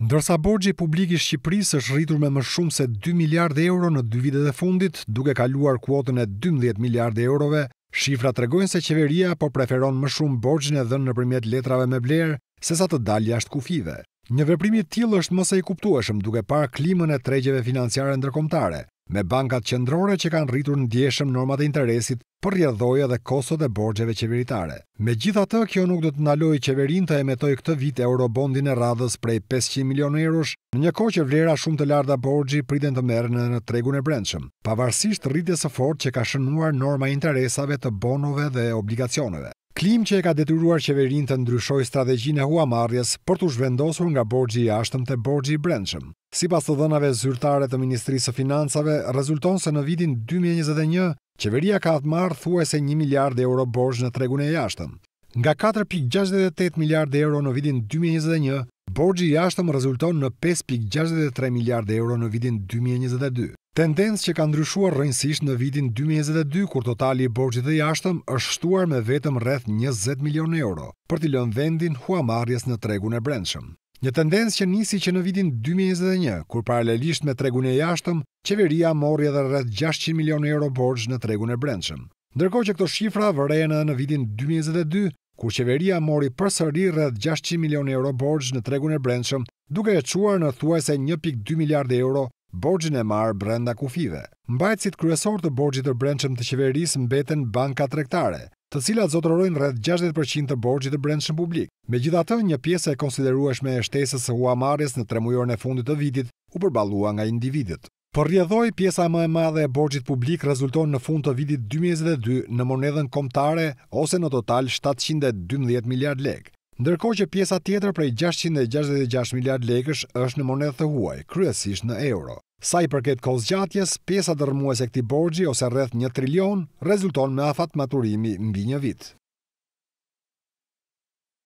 Ndërsa borgji publik i Shqipërisë është rritur me më shumë se 2 miliard euro në dy vitet e fundit, duke kaluar kuotën e 12 miliard eurove, shifra regojnë se qeveria po preferon më shumë borgjën e dhënë nëpërmjet letrave me blerë se sa të dalë jashtë kufive. Një veprim i tillë është mëse i kuptueshëm duke parë klimën e tregjeve financiare ndërkombëtare, me bankat qendrore që kanë rritur në djeshëm normat e interesit për rjedhoja dhe koso dhe borgjeve qeveritare. Me gjitha të, kjo nuk do të naloj qeverin të emetoj këtë vit eurobondin e radhës prej 500 milion eurosh, në një ko që vlera shumë të larda borgji pritën të merën në tregun e brendshëm, pavarësisht rritje së fort që ka shënuar norma interesave të bonove dhe obligacioneve. Klim që e ka detyruar qeverin të ndryshoj strategjin e hua për të shvendosur nga borgji i ashtëm të borgji i brendshëm. Si pas të dënave zyrtare të Ministrisë të Finansave, rezulton se në vidin 2021, qeveria ka atë marë thua se 1 miljard e euro borgj në tregun e i ashtëm. Nga 4.68 miljard e euro në vidin 2021, borgji i ashtëm rezulton në 5.63 miljard e euro në vidin 2022. Tendencë që ka ndryshuar rëjnësisht në vitin 2022, kur totali i borgjit dhe jashtëm është shtuar me vetëm rreth 20 milion euro, për t'i lënë vendin hua marjes në tregun e brendshëm. Një tendencë që nisi që në vitin 2021, kur paralelisht me tregun e jashtëm, qeveria mori edhe rreth 600 milion euro borgj në tregun e brendshëm. Ndërko që këto shifra vërrejnë edhe në vitin 2022, kur qeveria mori përsëri rreth 600 milion euro borgj në tregun e brendshëm, duke e quar në thuaj se 1.2 miliard euro borgjën e marë brenda kufive. Mbajtësit kryesor të borgjit të brendshëm të qeverisë mbeten banka trektare, të cilat zotërojnë rrët 60% të borgjit të brendshëm publik. Me gjitha të një pjesë e konsiderueshme e shtesës hua marës në tremujorën e fundit të vidit u përbalua nga individit. Për rjedhoj, pjesa më e madhe e borgjit publik rezulton në fund të vidit 2022 në monedhen komtare ose në total 712 miliard lekë. Ndërko që pjesa tjetër prej 666 miliard lekësh është në monedë të huaj, kryesisht në euro. Sa i përket kohës gjatjes, pjesa dërmuese këti borgji ose rreth një trilion rezulton me afat maturimi mbi një vitë.